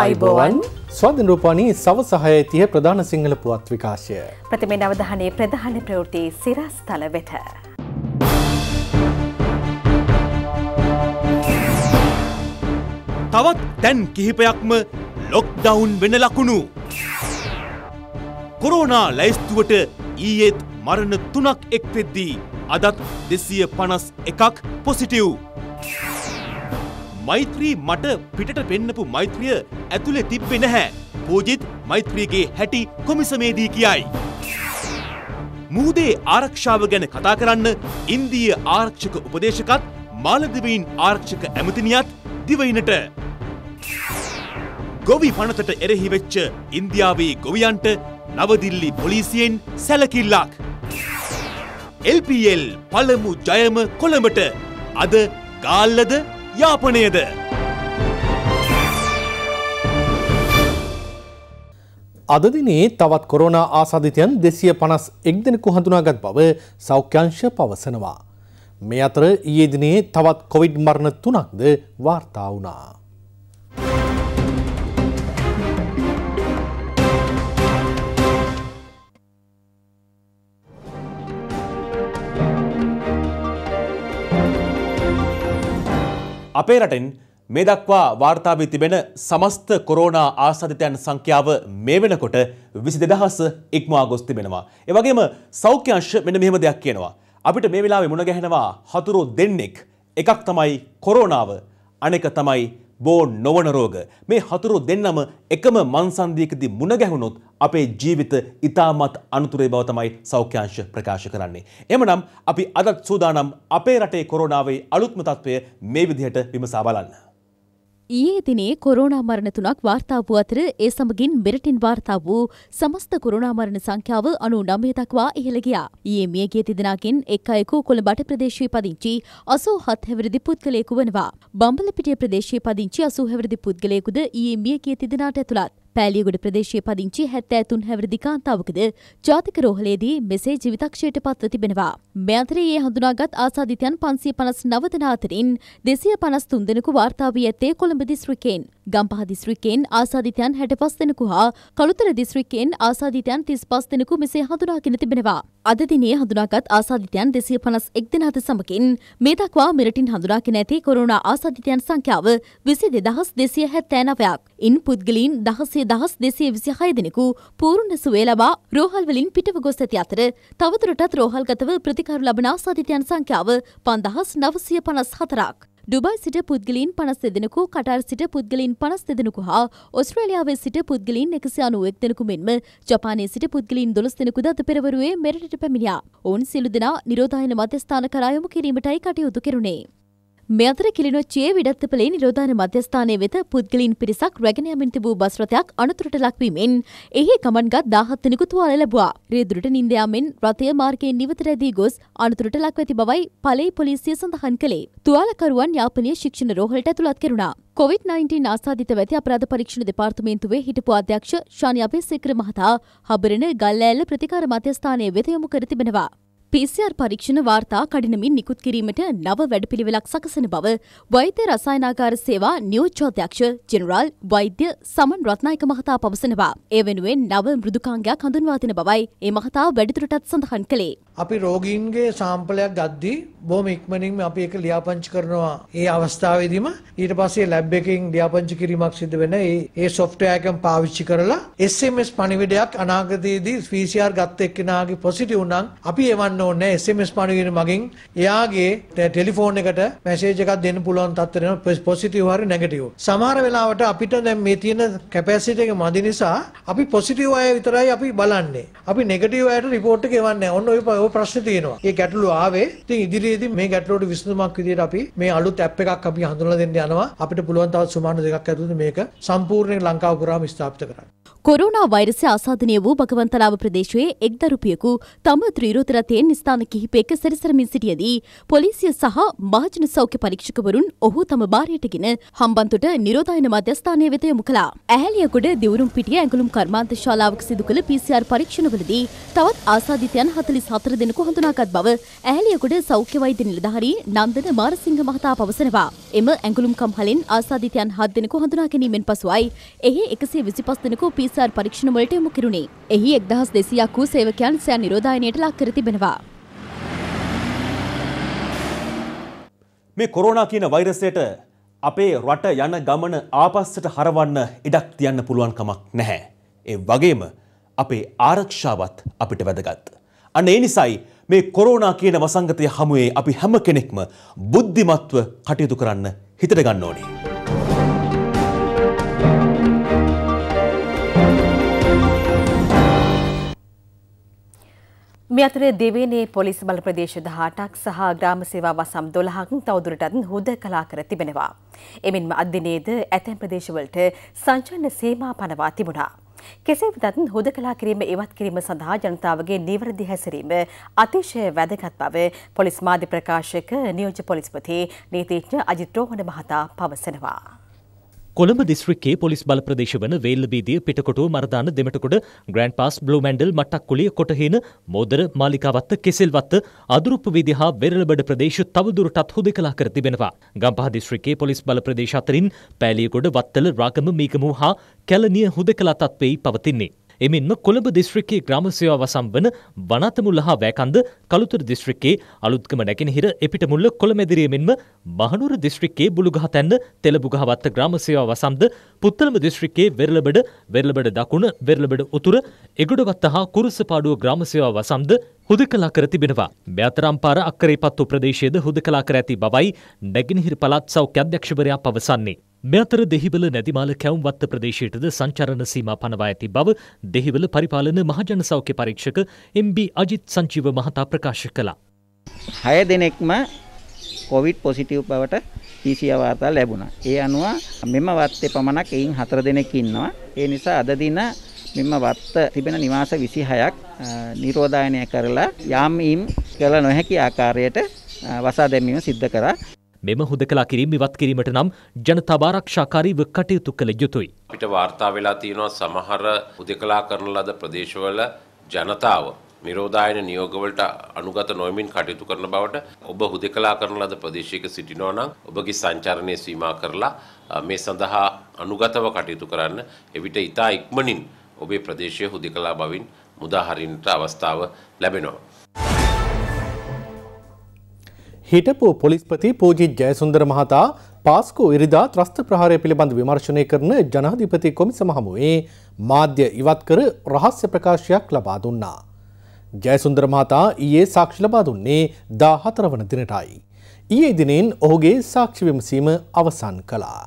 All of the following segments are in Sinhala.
අයිබෝවන් ස්වධ රූපානී සවසහය තිය ප්‍රධාන සිංහල පුවත් විකාශය. ප්‍රතිමේ නවධහනේ ප්‍රධාන ප්‍රවෘති සිරස් තල වෙට. තවත් තැන් කිහිපයක්ම ලොක්ඩවුන් වෙන ලකුණු. කොරෝනා ලැයිස්තුවට ඊයේත් මරණ තුනක් එක් වෙද්දී අදත් දෙසිය පනස් එකක් පොසිටව්. මෛත්‍රී මට පිටට පෙන්නපු මෛත්‍රිය ඇතුළේ තිබ්බේ නැහැ. පූජිත් මෛත්‍රියගේ හැටි කොමිසමේදී කියයි. මුහුදේ ආරක්ෂාව ගැන කතා කරන්න ඉන්දීය ආරක්ෂක උපදේශකත් මාලදිවයින් ආරක්ෂක ඇමතිනියත් දිවයිනට. ගොවි පනතට එරෙහි වෙච්ච ඉන්දියාවේ ගොවියන්ට නවදිල්ලි පොලිසියෙන් සැලකිල්ලක්. එල්පල් පළමු ජයම කොළඹට අද ගාල්ලද යාපනයද අදදිනේ තවත් කොරෝනා ආසාධිතයන් දෙසිය පනස් එක්දෙනෙකු හඳුනාගත් බව සෞඛ්‍යංශ පවසනවා. මේ අතර ඊයේදිනේ තවත් කොවිඩ් මරණ තුනක්ද වාර්තා වුණා. අපේ රටෙන් මේ දක්වා වාර්තාාවී තිබෙන සමස්ත කොරෝනා ආසධිතයන් සංඛ්‍යාව මේ වෙනකොට විසි දෙදහස ඉක්මවා ගොස් තිබෙනවා. එවගේම සෞඛ්‍යංශ මෙන මෙහෙම දෙයක් කියනවා. අපිට මේ වෙලාවේ මුණ ගැහෙනවා හතුරෝ දෙන්නෙක් එකක් තමයි කොරෝනාව අනෙක තමයි බෝ නොවන රෝග. මේ හතුරු දෙන්නම එකම මන්සන්දියකදී මුණ ගැහුණොත් අපේ ජීවිත ඉතාමත් අනතුරේ බව තමයි සෞඛ්‍යංශ ප්‍රකාශ කරන්නේ. එමනම් අපි අදත් සූදානම් අපේ රටේ කොරෝනාවේ අලුත්ම තත්ත්වය මේ විදිහට විමසා බලන්න. ඊයේ දිනේ කොරෝනා මරණ තුනක් වාර්තා වූ අතර ඒ සමගින් මෙරටින් වාර්තා වූ සමස්ත කොරෝනා මරණ සංඛ්‍යාව 99 දක්වා ඉහළ ගියා. ඊයේ මියගිය තිදෙනාගෙන් එක් අයෙකු කොළඹට ප්‍රදේශයේ පදිංචි 87 හැවිරිදි පුද්ගලයෙකු වනවා. බම්බලපිටිය ප්‍රදේශයේ පදිංචි 80 හැවිරිදි පුද්ගලයෙකුද ඊයේ මියගිය තිදෙනාට ඇතුළත්. පෑලියගොඩ ප්‍රදේශයේ පදිංචි හැත්තෑ තුන් හැවරදි කාන්තාවකද ජාතික රෝහලේදී මෙසේ ජීවිතක්ෂයට පත්ව තිබෙනවා. මේ අතරයේ හඳුනාගත් ආසාධිතයන් පන්සිය පනස් නවතන අතරින් දෙසිය පනස් තුන් දෙනෙකු වාර්තා වී ඇත්තේ කොළඹ දිස්ත්‍රික්කයෙන්. ගම්පහ දිස්ත්‍රික්කයෙන් ආසාධිතයන් හැටපස් දෙනෙකු හා කළුතර දිස්ත්‍රික්කයෙන් ආසාධිතයන් තිස් පස් දෙනෙකු මෙසේ හඳුනාගෙන තිබෙනවා. අද දිනේ හඳුනාගත් ආසාධිතයන් දෙසිය පනස් එක් දෙනාද සමගින් මේ දක්වා මෙරටින් හඳුනාගෙන ඇති කොරුණා ආසාධිතයන් සංඛ්‍යාව විසි දෙදහස් දෙසිය හැත්තෑ නවයක්. ඉන් පුද්ගලින් දහසි එකසේ දහස් දෙසේ විසි හයදෙනෙකු පූරුණ සුවේ ලබා රෝහල්වලින් පිටව ගොස් ඇති අතර තවතුරටත් රෝහල්ගතව ප්‍රතිකරු ලබනා සාධිතයන් සංඛ්‍යාව පන්දහස් නවසය පනස් හතරක්. ඩුබයි සිට පුද්ගලින් පනස් දෙදෙනකු කටර් සිට පුද්ගලින් පනස් දෙදෙනකු හා ඔස්ට්‍රේලියාවේ සිට පුද්ගලින් එකසි අනුවෙක් දෙෙනකු මෙන්ම ජපානයේ සිට පුද්ගලින් දොළස් දෙෙනකු දත පෙරවරුවේ මෙරට පැමිණියා ඔවන් සිලු දෙනා නිරෝධයන මධ්‍යස්ථාන කරායමු කිරීමටයි කටයුතු කෙරුණේ. මෙතර කිලිනොච්චයේ විඩත්තපලේ නිරෝධාන මධ්‍යස්ථානය වෙත පුද්ගලින් පිරිසක් රැගෙන යමින් තිබූ බස් රථයක් අනතුරට ලක්වීමෙන් එහි ගමන්ගත් දාහත් දෙනෙකු තුවාල ලැබුවා. රියදුරට නිින්ද යාමෙන් රථය මාර්ගයෙන් නිවත රැදී ගොස් අනතුරට ලක්ව ඇති බවයි පලේ පොලිසිය සඳහන් කළේ. තුවාලකරුවන් යාපනය ශික්ෂණ රෝහලට ඇතුළත් කෙරුණා. COVID-19 ආසාධිත වැති අපරාධ පරීක්ෂණ දෙපාර්තමේන්තුවේ හිටපු අධ්‍යක්ෂ ශානි අපේසේකර මහතා හබරණ ගල්ලෑල්ල ප්‍රතිකාර මධ්‍යස්ථානය වෙත යොමු කර තිබෙනවා. PCR පරීක්ෂණ වාර්තා කඩිනමින් නිකුත් කිරීමට නව වැඩපිළිවෙලක් සකසන බව වෛද්‍ය රසායනාගාර සේවා නියෝජ්‍යාධ්‍යක්ෂ ජෙනරාල් වෛද්‍ය සමන් රත්නායක මහතා පවසනවා. ඒ වෙනුවෙන් නව මෘදුකාංගයක් හඳුන්වා දෙන බවයි ඒ මහතා වැඩිදුරටත් සඳහන් කළේ. අපි රෝගීන්ගේ සාම්පලයක් ගද්දී බොහොම ඉක්මනින් අපි ඒක ලියාපදිංචි කරනවා. ඒ අවස්ථාවේදීම ඊට පස්සේ ලැබ් එකකින් ලියාපදිංචි කිරීමක් සිදු වෙන ඒ ඒ සොෆ්ට්වෙයාර් එකෙන් පාවිච්චි කරලා SMS පණිවිඩයක් අනාගතයේදී PCR ගත්ත එක්කෙනාගේ පොසිටිව් නම් අපි එවන් දාන්න ඕනේ SMS පණුවින මගින් එයාගේ ටෙලිෆෝන් එකට මැසේජ් එකක් දෙන්න පුළුවන් තත්ත්වෙ වෙනවා පොසිටිව් හරි නෙගටිව්. සමහර වෙලාවට අපිට දැන් මේ තියෙන කැපැසිටි එක මදි නිසා අපි පොසිටිව් අය විතරයි අපි බලන්නේ. අපි නෙගටිව් අයට රිපෝට් එක එවන්නේ ඔන්න ඔය ඔය ප්‍රශ්නේ තියෙනවා. ඒ ගැටලු ආවේ. ඉතින් ඉදිරියේදී මේ ගැටලුවට විසඳුමක් විදිහට අපි මේ අලුත් ඇප් එකක් අපි හඳුනලා දෙන්න යනවා. අපිට පුළුවන් තවත් සුමාන දෙකක් ඇතුළත මේක සම්පූර්ණයෙන් ලංකාව පුරාම ස්ථාපිත කරන්න. ಕೊರೋನಾ ವೈರಸ್ ಆಸಾದನೆಯವು ಭಗವಂತಲಾವ ಪ್ರದೇಶವೇ ಎಗ್ದರುಪಿಯಕು ತಮ್ಮ ತ್ರಿರೋಧರತೆಯನ್ನು ಸ್ಥಾನ ಕಿಹಿಪೇಕ ಸರಿಸರಮಿಸಿಟಿಯದಿ ಪೊಲೀಸಿಯ ಸಹ ಮಹಾಜನ ಸೌಖ್ಯ ಪರೀಕ್ಷಕ ವರುಣ್ ಒಹು ತಮ್ಮ ಬಾರಿಯಟಗಿನ ಹಂಬಂತುಟ ನಿರೋಧಾಯನ ಮಧ್ಯಸ್ಥಾನೀಯ ವೆತ ಯೊಮುಕಲ ඇහැලියකුඩ දිවරුම් පිටිය ඇඟලුම් කර්මාන්ත ශාලාවක සිදු කළ PCR පරීක්ෂණවලදී තවත් ආසාදිතයන් 44 දෙනෙකු හඳුනාගත් බව ඇහැලියකුඩ සෞඛ්‍ය වෛද්‍ය නිලධාරී නන්දන මාරසිංහ මහතා පවසනවා. එම ඇඟලුම් කම්හලෙන් ආසාදිතයන් 7 දෙනෙකු හඳුනා ගැනීමෙන් පසුයි එහි 125 දෙනෙකු PCR සර් පරීක්ෂණවලට යොමු කිරුණි. එහි එක්දහස් දෙසියක් වූ සේවකයන් සෑ නිරෝධායනයට ලක් කර තිබෙනවා. මේ කොරෝනා කියන වෛරසයට අපේ රට යන ගමන ආපස්සට හරවන්න ඉඩක් තියන්න පුළුවන් කමක් නැහැ. ඒ වගේම අපේ ආරක්ෂාවත් අපිට වැදගත්. අන්න ඒ නිසයි මේ කොරෝනා කියන වසංගතය හමුවේ අපි හැම කෙනෙක්ම බුද්ධිමත්ව කටයුතු කරන්න හිතට ගන්න ඕනේ. මේ අතර දෙවේනේ පොලිස් බල ප්‍රදේශ 18ක් සහ ග්‍රාම සේවා වසම් 12ක් තවදුරටත් හුදකලා කර තිබෙනවා. එමෙන්ම අද්දිනේද ඇතැම් ප්‍රදේශවලට සංචලන සීමා පනවා තිබුණා. කෙසේ වෙතත් හුදකලා කිරීම ඉවත් කිරීම සඳහා ජනතාවගේ නිවැරදි හැසිරීම අතිශය වැදගත් බව පොලිස් මාධ්‍ය ප්‍රකාශක නියෝජ්‍ය පොලිස්පති නීතිඥ අජිත් රෝහණ මහතා පවසනවා. කොළඹ දිස්ත්‍රික්කේ පොලිස් බල ප්‍රදේශ වන Wellaweediya Pitakotuwa Maradana Dematagoda Grandpass Bloemendhal Mattakkuliya Kotahena Modara Maligawatta Keselwatta අදුරුප්පු වීදි හා වෙරළබඩ ප්‍රදේශ තවදුරටත් හුදෙකලා කර තිබෙනවා. ගම්පහ දිස්ත්‍රික්කේ පොලිස් බල ප්‍රදේශ අතරින් පෑලියකොඩ වත්තල රාගම මීගමූ හා කැලනිය හුදෙකලා තත්වෙයි පවතින්නේ. එමෙන්ම කොළඹ දිස්ත්‍රික්කයේ ග්‍රාම සේවා වසම් වන වනතමුල්ල හා වැකන්ද කළුතර දිස්ත්‍රික්කයේ අලුත්කම නැගෙනහිර එපිටමුල්ල කොළමැදිරිය මෙන්ම මහනුවර දිස්ත්‍රික්කයේ බුළුගහතැන්න තෙලබුගහවත්ත ග්‍රාම සේවා වසම්ද පුත්තලම දිස්ත්‍රික්කයේ වෙරළබඩ වෙරළබඩ දකුණ වෙරළබඩ උතුර එගොඩවත්ත හා කුරුසපාඩුව ග්‍රාම සේවා වසම්ද හුදකලා කර තිබෙනවා. මෙතරම්පාර අක්කරේ පත්තු ප්‍රදේශයේද හුදකලා කර ඇති බවයි නැගෙනහිර පළාත් සෞඛ්‍ය අධ්‍යක්ෂවරයා පවසන්නේ. මෙතර දෙහිවල නැදිමාල කැවුම්වත්ත ප්‍රදේශයටද සංචරණ සීමා පනවා ඇති බව දෙහිවල පරිපාලන මහජන සෞඛ්‍ය පරීක්ෂක MB අජිත් සංජීව මහතා ප්‍රකාශ කළා. 6 දිනෙකම කොවිඩ් පොසිටිව් බවට PCR වාර්තා ලැබුණා. ඒ අනුව මෙම වත්තේ පමණක් එයින් 4 දෙනෙක් ඉන්නවා. ඒ නිසා අද දින මෙම වත්ත තිබෙන නිවාස 26ක් නිරෝධායනය කරලා යාම් ඊම් කළ නොහැකි ආකාරයට වසා දැමීම සිද්ධ කරා. මෙම හුදකලා කිරීම ඉවත් කිරීමට නම් ජනතාව ආරක්ෂාකාරීව කටයුතු කළ යුතුයි. අපිට වාර්තා වෙලා තියෙනවා සමහර හුදකලා කරන ලද ප්‍රදේශවල ජනතාව නිරෝධායන නියෝගවලට අනුගත නොවමින් කටයුතු කරන බවට ඔබ හුදකලා කරන ලද ප්‍රදේශයක සිටිනවා නම් ඔබගේ සංචාරණය සීමා කරලා මේ සඳහා අනුගතව කටයුතු කරන්න එවිට ඉතා ඉක්මනින් ඔබේ ප්‍රදේශය හුදකලා බවින් මුදාහරින්නට අවස්ථාව ලැබෙනවා. හිටපු පොලිස්පති පූජිත් ජයසුන්දර මහතා පාස්කෝ ඉරිදා ත්‍රස්ත ප්‍රහාරය පිළිබඳ විමර්ශනය කරන ජනාධිපති කොමිසම හමුවේ මාධ්‍ය ඉවත් කර රහස්‍ය ප්‍රකාශයක් ලබා දුන්නා. ජයසුන්දර මහතා ඊයේ සාක්ෂි ලබා දුන්නේ දා හතර වන දිනටයි. ඊයේ දිනෙන් ඔහුගේ සාක්ෂි විමසීම අවසන් කළා.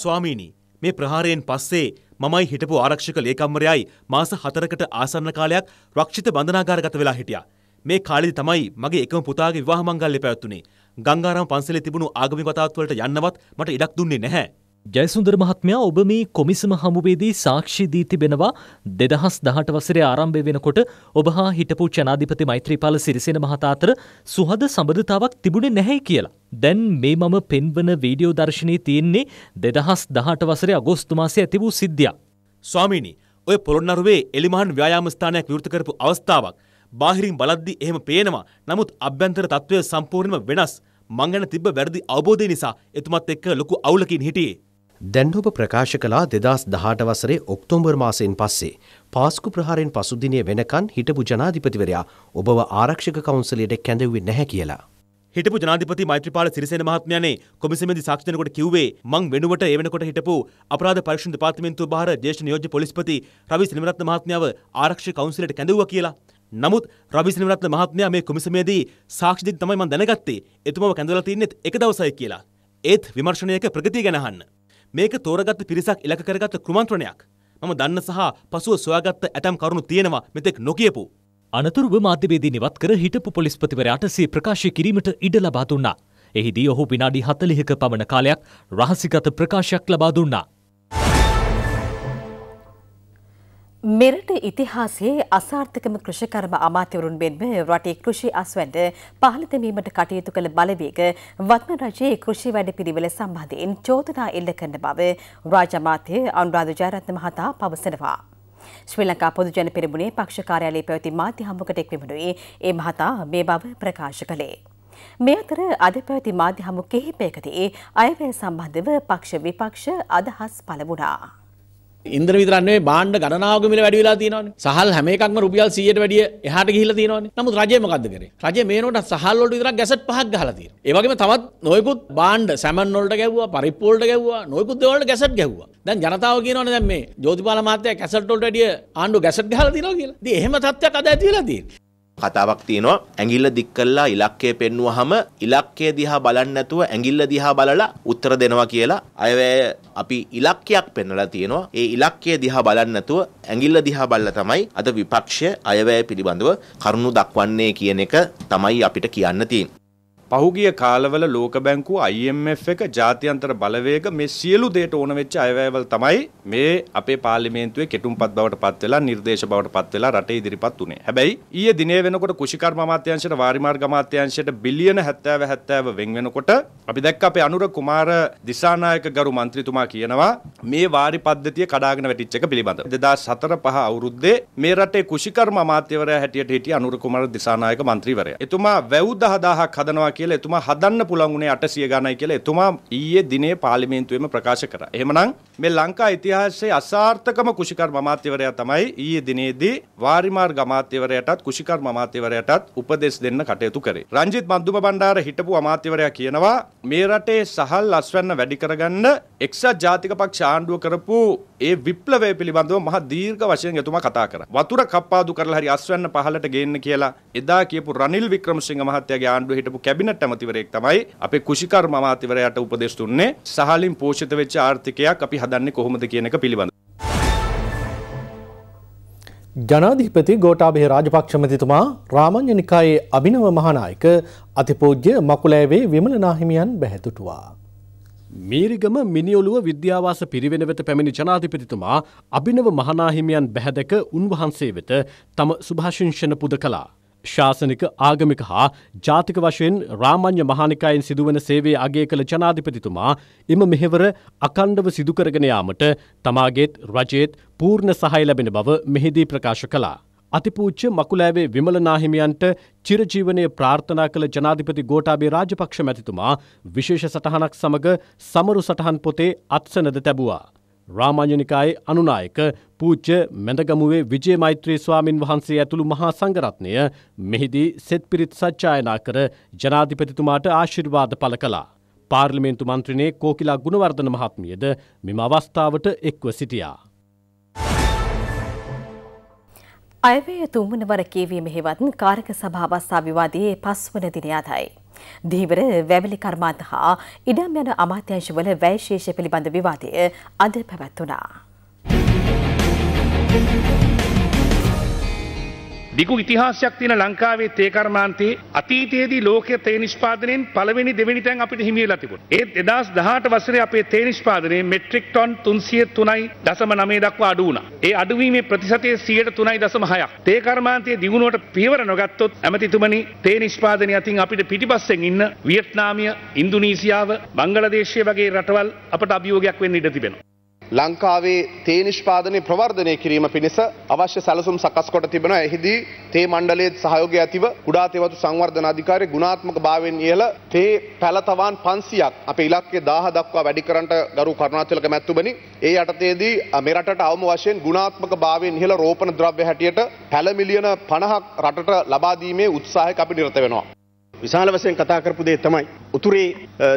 ස්වාමීනී මේ ප්‍රහාරයෙන් පස්සේ මමයි හිටපු ආරක්ෂක ලේකම්වරයයි මාස 4කට ආසන්න කාලයක් රක්ෂිත බන්ධනාගාරගත වෙලා හිටියා. මේ කාලෙදි තමයි මගේ එකම පුතාගේ විවාහ මංගල්‍යය පැවැත්තුනේ. ගංගාරාම පන්සලේ තිබුණු ආගමික වතාවත් වලට යන්නවත් මට ඉඩක් දුන්නේ නැහැ. ජයසුන්දර මහත්මයා ඔබ මේ කොමිසම හමුවේදී සාක්ෂි දී තිබෙනවා දෙදහස් දහට වසරේ ආරම්භය වෙනකොට ඔබ හා හිටපු ජනාධිපති මෛත්‍රීපාල සිරිසේන මහතා අතර සුහද සබඳතාවක් තිබුණේ නැහැ කියලා. දැන් මේ මම පෙන්වන වීඩියෝ දර්ශනය තියෙන්නේ දෙදහස් දහට වසර අගෝස්තුමාසය ඇති වූ සිද්ධියක්. ස්වාමීනි ඔය පොළොන්නරුවේ එලිමහන් ව්‍යායාමස්ථානයක් විෘත කරපු අවස්ථාවක් බාහිරින් බලද්දි එහෙම පේනවා නමුත් අභ්‍යන්තර තත්ත්වය සම්පූර්ණයම වෙනස් මං ගැන තිබ්බ වැරදි අවබෝධය නිසා එතුමත් එක්ක ලොකු අවුලකින් හිටියේ. දැන් ඔබ ප්‍රකාශ කළා 2018 වසරේ ඔක්තෝබර් මාසයෙන් පස්සේ පාස්කු ප්‍රහාරයෙන් පසු දිනේ වෙනකන් හිටපු ජනාධිපතිවරයා ඔබව ආරක්ෂක කවුන්සිලයට කැඳවුවේ නැහැ කියලා. හිටපු ජනාධිපති මෛත්‍රපාල සිරිසේන මහත්මයානේ කොමිසමේදී සාක්ෂි දෙනකොට කිව්වේ මං වෙනුවට ඒ වෙනකොට හිටපු අපරාධ පරීක්ෂණ දෙපාර්තමේන්තුව බාර ජ්‍යෙෂ්ඨ නියෝජ්‍ය පොලිස්පති රවි සිරිමරත්න මහත්මයාව ආරක්ෂක කවුන්සිලයට කැඳවුවා කියලා. නමුත් රවි සිරිමරත්න මහත්මයා මේ කොමිසමේදී සාක්ෂි දෙන්න තමයි මං දැනගත්තේ. එතුමාව කැඳවලා තින්නෙත් එක දවසයි කියලා. ඒත් විමර්ශනයක ප්‍රගතිය ගැන අහන්න. මේක තෝරගත්ත පිරිසක් ඉලක්ක කරගත්ත කුමන්ත්‍රණයක්. මම දන්න සහ පසුව සොයාගත්ත ඇතම් කරුණු තියෙනවා මෙතෙක් නොකියපු. අනතුරුව මාධ්‍යවේදී නිවත් කර හිටපු පොලිස්පතිවරයාට සිය ප්‍රකාශය කිරීමට ඉඩ ලබා දුන්නා. එහිදී ඔහු විනාඩි 40ක පමණ කාලයක් රහසිගත ප්‍රකාශයක් ලබා දුන්නා. මෙරට ඉතිහාසයේ අසාර්ථකම කෘෂිකර්ම අමාත්‍යවරුන් මෙන්ම රටේ කෘෂි අස්වැන්ඩ පහළතැමීමට කටයුතු කළ බලවේග වත්ම රජයේ කෘෂි වැඩ පිළිවෙල සම්බන්ධයෙන් චෝදනා එල්ල කරන බව රාජමාත්‍ය අනුරාධ ජයරත්න මහතා පවසනවා. ශ්‍රී ලංකා පොදුජන පෙරමුණේ පක්ෂ කාර්යාලයේ පැවති මාධ්‍ය හමුවකට එක්වීමනුයි ඒ මහතා මේ බව ප්‍රකාශ කළේ. මේ අතර අද පැවති මාධ්‍ය හමු කිහිපයකදී අයවැය සම්බන්ධව පක්ෂ විපක්ෂ අදහස් පළ වුණා. ඉන්දන විතරන්නේ බාණ්ඩ ගණනාවකමිල වැඩි වෙලා තියෙනවානේ. සහල් හැම එකක්ම රුපියල් 100ට වැඩිය එහාට ගිහිල්ලා තියෙනවානේ. නමුත් රජය මොකද්ද කරේ? රජය මේ වෙනකොට සහල් වලට විතරක් ගැසට් පහක් ගහලා තියෙනවා. ඒ වගේම තවත් නොයෙකුත් බාණ්ඩ සැමන් වලට ගැව්වා, පරිප්පු වලට ගැව්වා, නොයෙකුත් දේවල් වලට ගැසට් ගැව්වා. දැන් ජනතාව කියනවානේ දැන් මේ ජෝතිපාල මහත්තයා ගැසට් වලට වැඩිය ආණ්ඩුව ගැසට් ගහලා තියෙනවා කියලා. ඉතින් එහෙම තත්ත්වයක් අද ඇති වෙලා තියෙනවා. කතාවක් තියෙනවා ඇඟිල්ල දික් කළා ඉලක්කය පෙන්වුවහම ඉලක්කය දිහා බලන්නේ නැතුව ඇඟිල්ල දිහා බලලා උත්තර දෙනවා කියලා අයවැය අපි ඉලක්කයක් පෙන්වලා තියෙනවා ඒ ඉලක්කය දිහා බලන්නේ නැතුව ඇඟිල්ල දිහා බලලා තමයි අද විපක්ෂය අයවැය පිළිබඳව කරුණු දක්වන්නේ කියන එක තමයි අපිට කියන්න තියෙන්නේ පහුගිය කාලවල ලෝක බැංකුව IMF එක ජාත්‍යන්තර බලවේග මේ සියලු දේට ඕන වෙච්ච අයවැයවල තමයි මේ අපේ පාර්ලිමේන්තුවේ කෙටුම්පත් බවට පත් වෙලා නිර්දේශ බවට පත් වෙලා රටේ ඉදිරිපත් උනේ. හැබැයි ඊයේ දිනේ වෙනකොට කුෂිකර්ම අමාත්‍යාංශයට වාරිමාර්ග අමාත්‍යාංශයට බිලියන 70 70 වෙන් වෙනකොට අපි දැක්ක අපේ අනුර කුමාර දිසානායක ගරු മന്ത്രിතුමා කියනවා මේ වාරි පද්ධතිය කඩාගෙන වැටිච්ච එක පිළිබඳව. 2004 5 අවුරුද්දේ මේ රටේ කුෂිකර්ම අමාත්‍යවරයා හැටියට හිටිය අනුර කුමාර දිසානායක മന്ത്രിවරයා. එතුමා වැව් 10000ක් හදනවා කියලා එතුමා හදන්න පුළුවන් උනේ 800 ගණයි කියලා එතුමා ඊයේ දිනේ පාර්ලිමේන්තුවේම ප්‍රකාශ කරා. එහෙමනම් මේ ලංකා ඉතිහාසයේ අසාර්ථකම කුෂිකර්ම අමාත්‍යවරයා තමයි ඊයේ දිනේදී වාරිමාර්ග අමාත්‍යවරයාටත් කුෂිකර්ම අමාත්‍යවරයාටත් උපදෙස් දෙන්න කටයුතු කරේ. රංජිත් මන්දුම බණ්ඩාර හිටපු අමාත්‍යවරයා කියනවා මේ රටේ සහල් අස්වැන්න වැඩි කරගන්න එක්සත් ජාතික පක්ෂ ආණ්ඩුව කරපු ඒ විප්ලවය පිළිබඳව මහ දීර්ඝ වශයෙන් එතුමා කතා කරා. වතුර කප්පාදු කරලා හරි අස්වැන්න පහලට ගේන්න කියලා එදා කියපු රනිල් වික්‍රමසිංහ මහත්තයාගේ ආණ්ඩුව හිටපු කැබිනට් ඇමතිවරයෙක් තමයි අපේ කෘෂිකර්ම අමාත්‍යවරයාට උපදෙස් දුන්නේ. සහලින් පෝෂිත වෙච්ච ආර්ථිකයක් අපි හදන්නේ කොහොමද කියන එක පිළිබඳව. ජනාධිපති ගෝටාභය රාජපක්ෂමතිතුමා රාමං්‍ය නිකායේ අභිනව මහනායක අතිපූජ්‍ය මකුලෑවේ විමලනාහිමියන් බැහැතුටුවා. මීරිගම මිනිියොලුව විද්‍යාවාස පිරිවෙන වෙත පැමිණි ජනාධිපතිතුමා අභිනව මහනාහිමියන් බැහැදැක උන්වහන්සේ වෙත තම සුභාශංෂණ පුද කලා. ශාසනික ආගමික හා ජාතික වශයෙන් රාමණ්‍ය මහානිකයින් සිදුවන සේවේ අගේ කළ ජනාධිපතිතුමා එම මෙහෙවර අකණ්ඩව සිදුකරගෙනයාමට තමාගේත් රජයේත් පූර්ණ සහහි ලැබෙන බව මෙහිදී ප්‍රකාශ කලා. අතිපූච්ච මකුලෑවේ විමලනාහිමියන්ට චිරජීවනය ප්‍රාර්ථනා කළ ජනාධිපති ගෝටාබේ රාජපක්ෂ මැතිතුමා විශේෂ සටහනක් සමඟ සමරු සටහන් පොතේ අත්සනද තැබවා. රාමාජනිකායේ අනුනායක පූච්ච මැඳගමුවේ විජේ මෛත්‍රී ස්වාමින් වහන්සේ ඇතුළු මහා සංගරත්නය මෙහිදී සෙත් පිරිත් සච්ඡායනා කර ජනාධිපතිතුමාට ආශිර්වාද පළ කලා. පාර්ලිමේන්තු මන්ත්‍රණයේ කෝකිලා ගුණවර්ධන මහත්මියද මෙම අවස්ථාවට එක්ව සිටියා. අයවැය තුන්වන වර කියවීම හෙවත් කාරක සභා අවස්ථා විවාදයේ පස්වන දින අදයි. දීවර වැවිලි කර්මාන්ත හා ඉඩම් යන අමාත්‍යංශවල වැය ශේෂ පිළිබඳ විවාදය අද පැවැත්වුණා. දිගු ඉතිහාසයක් තියෙන ලංකාවේ තේ කර්මාන්තයේ අතීතයේදී ලෝකයේ තේ නිෂ්පාදනයෙන් පළවෙනි දෙවෙනි තැන් අපිට හිමි වෙලා තිබුණා. ඒත් 2018 වසරේ අපේ තේ නිෂ්පාදනය මෙට්‍රික් ටන් 303.9 දක්වා අඩු වුණා. ඒ අඩුවීමේ ප්‍රතිශතය 103.6ක්. තේ කර්මාන්තයේ දියුණුවට පියවර නොගත්තොත් ඇමතිතුමනි තේ නිෂ්පාදනය අතින් අපිට පිටිපස්සෙන් ඉන්න වියට්නාමය, ඉන්දුනීසියාව, බංගලාදේශය වගේ රටවල් අපට අභියෝගයක් වෙන්න ඉඩ තිබෙනවා. ලංකාවේ තේ නිෂ්පාදනය ප්‍රවර්ධනය කිරීම පිණිස අවශ්‍ය සැලසුම් සකස්කොට තිබෙන එහිදී තේ මණ්ඩලයේත් සහයෝගය ඇතිව කුඩාතේවතු සංවර්ධන අධිකාරය ගුණාත්මක භාවයෙන් ඉහළ තේ පැලතවන් 500ක් අපේ ඉලක්කය 1000 දක්වා වැඩි කරන්නට ගරු කරුණාතිලක මැතිතුමනි ඒ යටතේදී මේ රටට අවම වශයෙන් ගුණාත්මක භාවයෙන් ඉහළ රෝපණ ද්‍රව්‍ය හැටියට පැල මිලියන 50ක් රටට ලබා දීමේ උත්සාහයක අපි නිරත වෙනවා විශාල වශයෙන් කතා කරපු දේ තමයි උතුරේ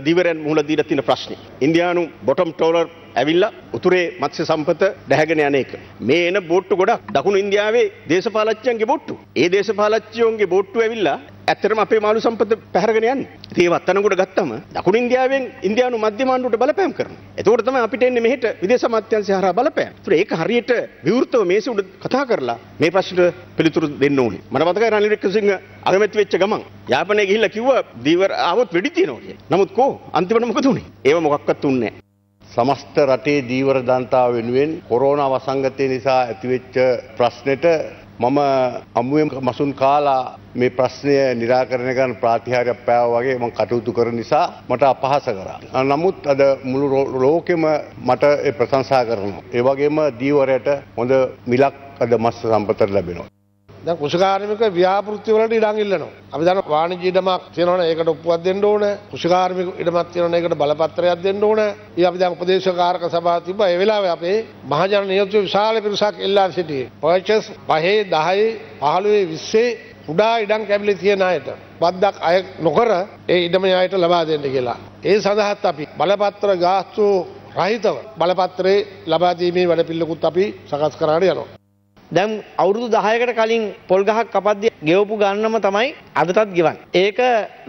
දිවරෙන් මුහුණ දීලා තියෙන ප්‍රශ්නේ. ඉන්දියානු බොටම් ටෝලර් ඇවිල්ලා උතුරේ මත්ස්‍ය සම්පත දැහැගෙන යන එක. මේ එන බෝට්ටු ගොඩක් දකුණු ඉන්දියාවේ දේශපාලච්චයන්ගේ බොට්ටු. ඒ දේශපාලච්චයෝන්ගේ බොට්ටු ඇවිල්ලා ඇත්තටම අපේ මාළු සම්පත පැහැරගෙන යන්නේ. ඒ වත්තනකොට ගත්තම දකුණු ඉන්දියාවෙන් ඉන්දියානු මධ්‍යම ආණ්ඩුවට බලපෑම් කරනවා. එතකොට තමයි අපිට එන්නේ මෙහෙට විදේශ අමාත්‍යාංශය හරහා බලපෑම්. ඒතර ඒක හරියට විවෘතව මේසෙ උඩ කතා කරලා මේ ප්‍රශ්නට පිළිතුරු දෙන්න ඕනේ. මට මතකයි රනිල් වික්‍රමසිංහ අගමැති වෙච්ච ගමන් යාපනයේ ගිහිල්ලා කිව්වා දීවර ආවොත් වෙඩි තියනවා කියලා. නමුත් කො අන්තිමට මොකද උනේ? ඒව මොකක්වත් උන්නේ නැහැ. සමස්ත රටේ දීවර දන්තාව වෙනුවෙන් කොරෝනා වසංගතය නිසා ඇතිවෙච්ච ප්‍රශ්නෙට මම අමුවෙන් මසුන් කාලා මේ ප්‍රශ්නය නිරාකරණය කරන ප්‍රාතිහාරයක් පෑව වගේ මම කටයුතු කරන නිසා මට අපහාස කරා. නමුත් අද මුළු ලෝකෙම මට ප්‍රශංසා කරනවා. ඒ වගේම දීවරයට හොඳ මිලක් අද මස් සම්පතට ලැබෙනවා. දැන් කුෂිකාර්මික ව්‍යාපෘති වලට ඉඩම් ඉල්ලනවා. අපි දන්න වාණිජ ඉඩමක් තියෙනවනේ ඒකට ඔප්පුවක් දෙන්න ඕන. කුෂිකාර්මික ඉඩමක් තියෙනවනේ ඒකට බලපත්‍රයක් දෙන්න ඕන. ඊ අපි දැන් උපදේශකාරක සභාව තිබ්බා. ඒ වෙලාවේ අපේ මහජන නියෝජ්‍ය විශාල පිරිසක් එල්ලා සිටියේ. පර්චස් 5 10 15 20 උඩා ඉඩම් කැබිලි තියෙන අයට බද්දක් අය නොකර ඒ ඉඩම අයට ලබා දෙන්න කියලා. ඒ සඳහාත් අපි බලපත්‍ර ගාස්තු රහිතව බලපත්‍රේ ලබා දීමේ වැඩපිළිවෙලකුත් අපි සකස් කරාට යනවා. දැන් අවුරුදු 10කට කලින් පොල් ගහක් කපද්දී ගෙවපු ගන්නම තමයි අදටත් ගෙවන්නේ. ඒක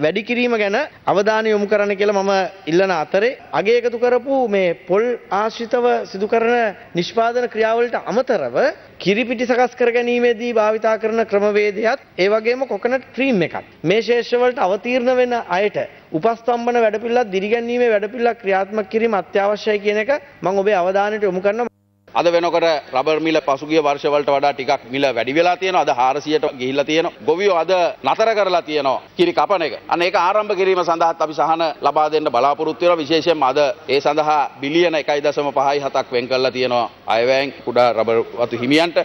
වැඩි කිරීම ගැන අවධානය යොමු කරන්න කියලා මම ඉල්ලන අතරේ අගේ එකතු කරපු මේ පොල් ආශ්‍රිතව සිදු කරන නිෂ්පාදන ක්‍රියාවලට අමතරව කිරිපිටි සකස් කර ගැනීමේදී භාවිතා කරන ක්‍රමවේදයත් ඒ වගේම කොකනට් ක්‍රීම් එකත් මේ ශේෂවලට අවතීර්ණ වෙන අයට උපස්තම්බන වැඩපිළිවෙලක් දිරිගැන්වීමේ වැඩපිළිවෙලක් ක්‍රියාත්මක කිරීම අත්‍යවශ්‍යයි කියන එක මම ඔබේ අවධානයට යොමු කරනවා අද වෙනකොට රබර් මිල පසුගිය වර්ෂවලට වඩා ටිකක් මිල වැඩි වෙලා තියෙනවා. අද 400ට ගිහිල්ලා තියෙනවා. ගොවියෝ අද නතර කරලා තියෙනවා කිරි කපන එක. අන්න ඒක ආරම්භ කිරීම සඳහාත් අපි සහන ලබා දෙන්න බලාපොරොත්තු වෙනවා. විශේෂයෙන්ම අද ඒ සඳහා බිලියන 1.57ක් වෙන් කරලා තියෙනවා. අයවැයෙන් කුඩා රබර් වතු හිමියන්ට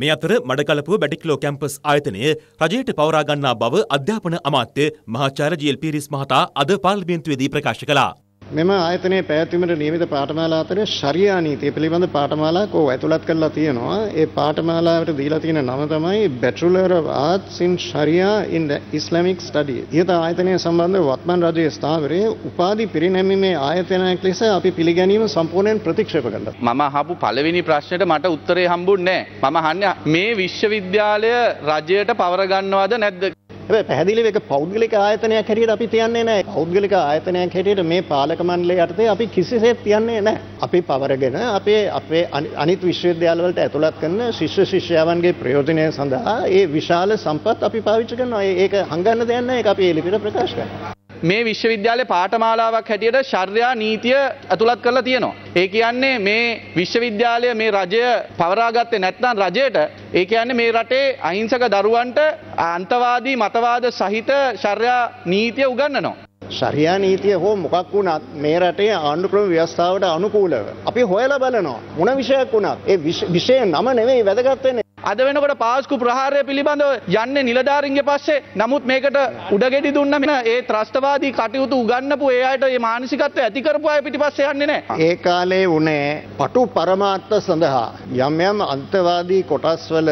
මේ අතර මඩකලපුව බැටික්ලෝ කැම්පස් ආයතනය රජයට පවරා ගන්නා බව අධ්‍යාපන අමාත්‍ය මහාචාර්ය ජී.එල්.පීරිස් මහතා අද පාර්ලිමේන්තුවේදී ප්‍රකාශ කළා. මෙම ආයතනයේ පැවැත්වීමට නියමිත පාඨමාලා අතර ශරියා නීතිය පිළිබඳ පාඨමාලාවක් ඕව ඇතුළත් කරලා තියෙනවා. ඒ පාඨමාලාවට දීලා තියෙන නම තමයි Bachelor of Arts in Sharia in the Islamic Studies. ඊට ආයතනය සම්බන්ධව වත්මන් රජයේ ස්ථාවරයේ උපාධි පිරිනැමීමේ ආයතනයක් ලෙස අපි පිළිගැනීම සම්පූර්ණයෙන් ප්‍රතික්ෂේප කළා. මම අහපු පළවෙනි ප්‍රශ්නෙට මට උත්තරේ හම්බුන්නේ නැහැ. මම අහන්නේ මේ විශ්වවිද්‍යාලය රජයට පවර ගන්නවද නැද්ද? හැබැයි පැහැදිලිව එක පෞද්ගලික ආයතනයක් හැටියට අපි තියන්නේ නැහැ. පෞද්ගලික ආයතනයක් හැටියට මේ පාලක මණ්ඩලය යටතේ අපි කිසිසේත් තියන්නේ නැහැ. අපි පවරගෙන අපේ අපේ අනිත් විශ්වවිද්‍යාල වලට ඇතුළත් කරන ශිෂ්‍ය ශිෂ්‍යාවන්ගේ ප්‍රයෝජනය සඳහා ඒ විශාල සම්පත් අපි පාවිච්චි කරනවා. ඒක හංගන්න දෙයක් නැහැ. ඒක අපි එළිපිට ප්‍රකාශ කරනවා. මේ විශ්වවිද්‍යාලය පාඨමාලාවක් හැටියට ශර්යා නීතිය ඇතුළත් කරලා තියෙනවා. ඒ කියන්නේ මේ විශ්වවිද්‍යාලය මේ රජය පවරාගත්තේ නැත්නම් රජයට ඒ කියන්නේ මේ රටේ අහිංසක දරුවන්ට අන්තවාදී මතවාද සහිත ශර්යා නීතිය උගන්වනවා. ශරයා නීතිය හෝ මොකක් වුණත් මේ රටේ ආණ්ඩුක්‍රම ව්‍යවස්ථාවට අනුකූලව. අපි හොයලා බලනවා මොන විෂයක් වුණත් ඒ විෂය නම නෙවෙයි වැදගත් වෙන්නේ. අද වෙනකොට පාස්කු ප්‍රහාරය පිළිබඳව යන්නේ නිලධාරින්ගේ පස්සේ නමුත් මේකට උඩගෙඩි දුන්න මෙන ඒ ත්‍රස්තවාදී කටයුතු උගන්නපු ඒ අයට ඒ මානසිකත්වය ඇති කරපු අය පිටිපස්සේ යන්නේ නැහැ. ඒ කාලේ වුණේ පටු පරමාර්ථ සඳහා යම් යම් අන්තවාදී කොටස්වල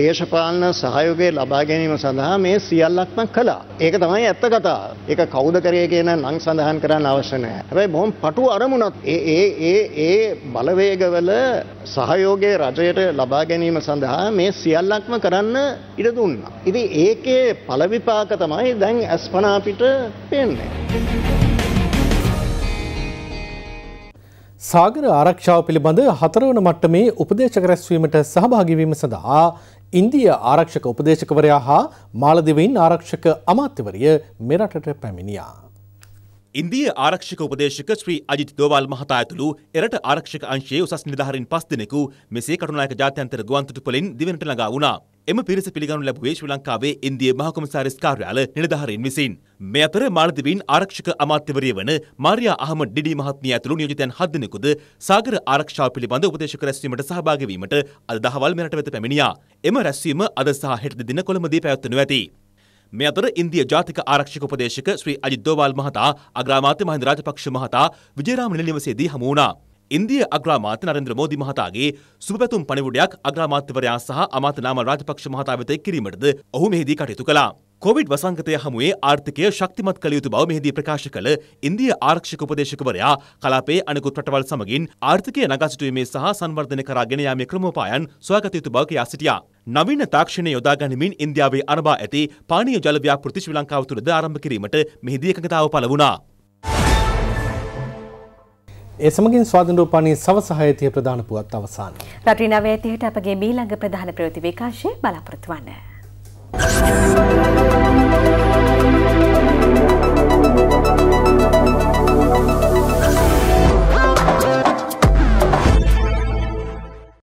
දේශපාලන සහයෝගය ලබා ගැනීම සඳහා මේ සියල්ලක්ම කළා. ඒක තමයි ඇත්ත කතා. ඒක කවුද කරේ කියන නම් සඳහන් කරන්න අවශ්‍ය නැහැ. හැබැයි බොහොම පටු අරමුණක් ඒ ඒ ඒ ඒ බලවේගවල සහයෝගය රජයට ලබා ගැනීම සඳහා මේ සියල්ලක්ම කරන්න ඉඩ දුන්නා. ඉතින් ඒකේ පළ විපාක තමයි දැන් අස්පනා අපිට පේන්නේ. සාගර ආරක්ෂාව පිළිබඳ හතරවන මට්ටමේ උපදේශක රැස්වීමට සහභාගී වීම සඳහා ඉන්දිය ආරක්ෂක උපදේශකවරයා හා මාලදිවයින් ආරක්ෂක අමාත්‍යවරිය මෙරටට පැමිණියා. ඉන්දිය ආරක්ෂක උපදේශක ශ්‍රී අජිත් දෝවල් මහතා ඇතුළු එරට ආරක්ෂක අංශයේ උසස් නිලධාරීන් පස් දෙනෙකු මෙසේ කටුනායක ජාත්‍යන්තර ගුවන්තොටුපළින් දිවෙනට ළඟා වුණා. එම පිරිස පිළිගනු ලැබුවේ ශ්‍රී ලංකාවේ ඉන්දිය මහකොමසාරිස් කාර්යාල නිලධාරීන් විසින්. මේ අතර මාලදිවයින් ආරක්ෂක අමාත්‍යවරිය වන මාරියා අහමඩ් ඩිඩි මහත්මිය ඇතුළු නියෝජිතයන් හත් දෙනෙකුද සාගර ආරක්ෂාව පිළිබඳ උපදේශක රැස්වීමට සහභාගී වීමට අද දහවල් මෙරට වෙත පැමිණියා. එම රැස්වීම අද සහ හෙට දින කොළඹදී පැවැත්වෙනු ඇති. මේ අතර ඉන්දිය ජාතික ආරක්ෂක උපදේශක ශ්‍රී අජිත් දෝවල් මහතා අග්‍රාමාත්‍ය මහින්ද රාජපක්ෂ මහතා විජේරාම නිලයමසේදී හමු වුණා. ඉන්දිය අග්‍රාමාත්‍ය නරේන්ද්‍ර මෝදි මහතාගේ සුබපැතුම් පණිවුඩයක් අග්‍රාමාත්‍යවරයා සහ අමාත්‍ය නාමල් රාජපක්ෂ මහතා වෙත කිරීමටද ඔහු මෙහිදී කටයුතු කළා. කොවිඩ් වසංගතය හමුවේ ආර්ථිකය ශක්තිමත් කළ යුතු බව මෙහිදී ප්‍රකාශ කළ ඉන්දිය ආරක්ෂක උපදේශකවරයා කලාපයේ අනෙකුත් රටවල් සමගින් ආර්ථිකය නගා සිටුවීමේ සහ සංවර්ධනය කරා ගෙන යාමේ ක්‍රමෝපායන් සොයාගත යුතු බව කියා සිටියා. නවීන තාක්ෂණය යොදාගනිමින් ඉන්දියාවේ අරබා ඇති පානීය ජල ව්‍යාපෘති ශ්‍රී ලංකාව තුළද ආරම්භ කිරීමට මෙහිදී එකඟතාව පළ වුණා. ඒ සමගින් ස්වාධීනෝපානී සවස 6 ප්‍රධාන පුවත් අවසන්. රටේ 9 අපගේ මීළඟ ප්‍රධාන ප්‍රවෘත්ති විකාශය බලාපොරොත්තු වන්න.